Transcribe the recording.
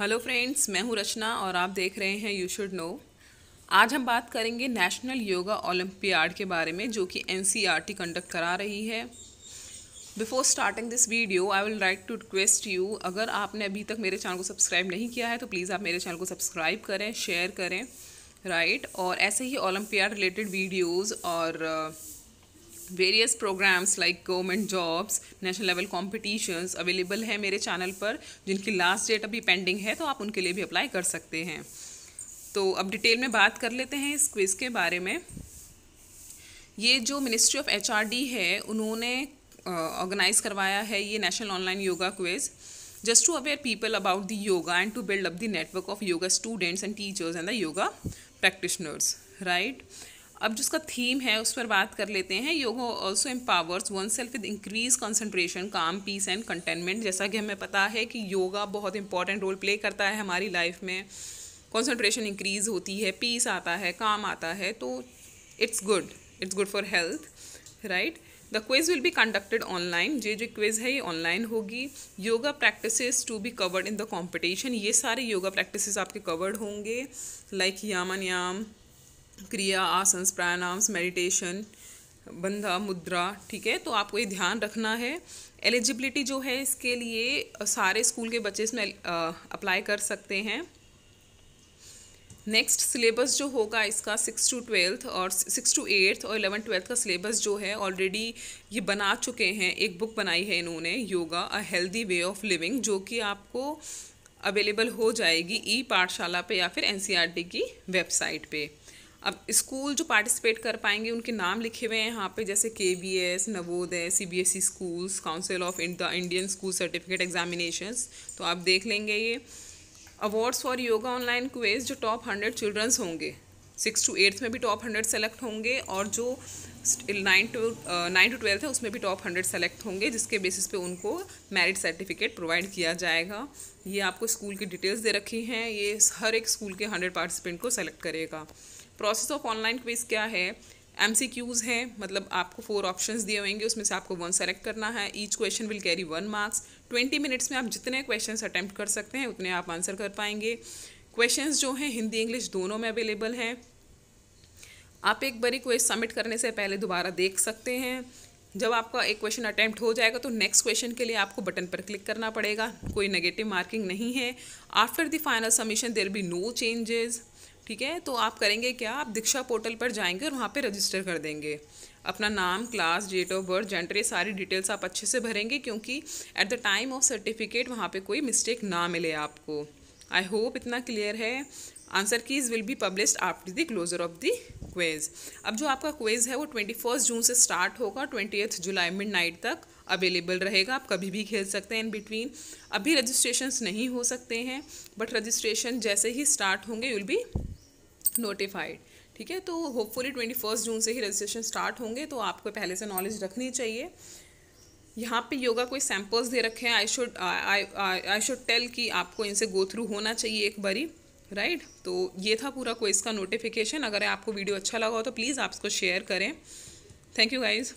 Hello friends मैं हूं रचना और आप देख रहे हैं यू शुड नो आज हम बात करेंगे नेशनल योगा ओलंपियाड के बारे में जो कि एन कंडक्ट e करा रही है before starting this video I will like to request you अगर आपने अभी तक मेरे चैनल को सब्सक्राइब नहीं किया है तो प्लीज़ आप मेरे चैनल को सब्सक्राइब करें शेयर करें राइट right? और ऐसे ही ओलंपियाड रिलेटेड वीडियोज़ और uh, various programs like government jobs national level competitions available है मेरे चैनल पर जिनकी लास्ट डेट अभी पेंडिंग है तो आप उनके लिए भी अप्लाई कर सकते हैं तो अब डिटेल में बात कर लेते हैं इस क्विज़ के बारे में ये जो मिनिस्ट्री ऑफ एच है उन्होंने ऑर्गेनाइज uh, करवाया है ये national online yoga quiz to aware people about the yoga and to build up the network of yoga students and teachers and the yoga practitioners right right अब जिसका theme है उस पर बात कर लेते हैं yoga also empowers one self with increase concentration calm peace and containment जैसा कि हमें पता है कि योगा बहुत इंपॉर्टेंट रोल प्ले करता है हमारी लाइफ में कॉन्सेंट्रेशन इंक्रीज होती है पीस आता है काम आता है तो it's good it's good for health right the quiz will be conducted online जो जो क्विज है ये ऑनलाइन होगी yoga practices to be covered in the competition ये सारे योगा प्रैक्टिसेस आपके कवर्ड होंगे लाइक like यामन याम क्रिया आसंस प्राणायाम्स मेडिटेशन बंधा मुद्रा ठीक है तो आपको ये ध्यान रखना है एलिजिबिलिटी जो है इसके लिए सारे स्कूल के बच्चे इसमें अप्लाई कर सकते हैं नेक्स्ट सिलेबस जो होगा इसका सिक्स टू ट्वेल्थ और सिक्स टू एट्थ और एलेवन ट्वेल्थ का सिलेबस जो है ऑलरेडी ये बना चुके हैं एक बुक बनाई है इन्होंने yoga a healthy way of living जो कि आपको अवेलेबल हो जाएगी ई पाठशाला पे या फिर एन e की वेबसाइट पे अब स्कूल जो पार्टिसिपेट कर पाएंगे उनके नाम लिखे हुए हैं यहाँ पे जैसे के B S Navodaya C B S E schools council of the Indian school certificate examination तो आप देख लेंगे ये awards for yoga online quiz जो टॉप हंड्रेड चिल्ड्रंस होंगे सिक्स टू एट्थ में भी टॉप हंड्रेड सेलेक्ट होंगे और जो nine to nine to twelfth है उसमें भी टॉप हंड्रेड सेलेक्ट होंगे जिसके बेसिस पे उनको मेरिट सर्टिफिकेट प्रोवाइड किया जाएगा ये आपको स्कूल की डिटेल्स दे रखी हैं ये हर एक स्कूल के हंड्रेड पार्टिसिपेंट को सेलेक्ट करेगा प्रोसेस ऑफ ऑनलाइन क्विज क्या है एम सी क्यूज़ है मतलब आपको फोर ऑप्शंस दिए होंगे उसमें से आपको वन सेलेक्ट करना है each question will carry one marks twenty minutes में आप जितने क्वेश्चंस अटैम्प्ट कर सकते हैं उतने आप आंसर कर पाएंगे क्वेश्चंस जो हैं हिंदी इंग्लिश दोनों में अवेलेबल हैं आप एक बारी क्वेश्चन सबमिट करने से पहले दोबारा देख सकते हैं जब आपका एक क्वेश्चन अटैम्प्ट हो जाएगा तो नेक्स्ट क्वेश्चन के लिए आपको बटन पर क्लिक करना पड़ेगा कोई नेगेटिव मार्किंग नहीं है after the final submission there be no changes ठीक है तो आप करेंगे क्या आप दीक्षा पोर्टल पर जाएंगे और वहाँ पे रजिस्टर कर देंगे अपना नाम class date of birth gender ये सारी डिटेल्स आप अच्छे से भरेंगे क्योंकि at the time of certificate वहाँ पे कोई मिस्टेक ना मिले आपको आई होप इतना क्लियर है answer keys will be published after the closure of the quiz अब जो आपका क्वेज है वो ट्वेंटी फर्स्ट जून से स्टार्ट होगा twenty eighth July midnight तक अवेलेबल रहेगा आप कभी भी खेल सकते हैं इन बिटवीन अभी रजिस्ट्रेशन नहीं हो सकते हैं बट रजिस्ट्रेशन जैसे ही स्टार्ट होंगे विल बी नोटिफाइड ठीक है तो होपफुली ट्वेंटी फर्स्ट जून से ही रजिस्ट्रेशन स्टार्ट होंगे तो आपको पहले से नॉलेज रखनी चाहिए यहाँ पे योगा कोई सैम्पल्स दे रखे हैं I should I should tell कि आपको इनसे गो थ्रू होना चाहिए एक बारी राइट right? तो ये था पूरा कोई इसका नोटिफिकेशन अगर आपको वीडियो अच्छा लगा हो तो प्लीज़ आप इसको शेयर करें थैंक यू गाइज़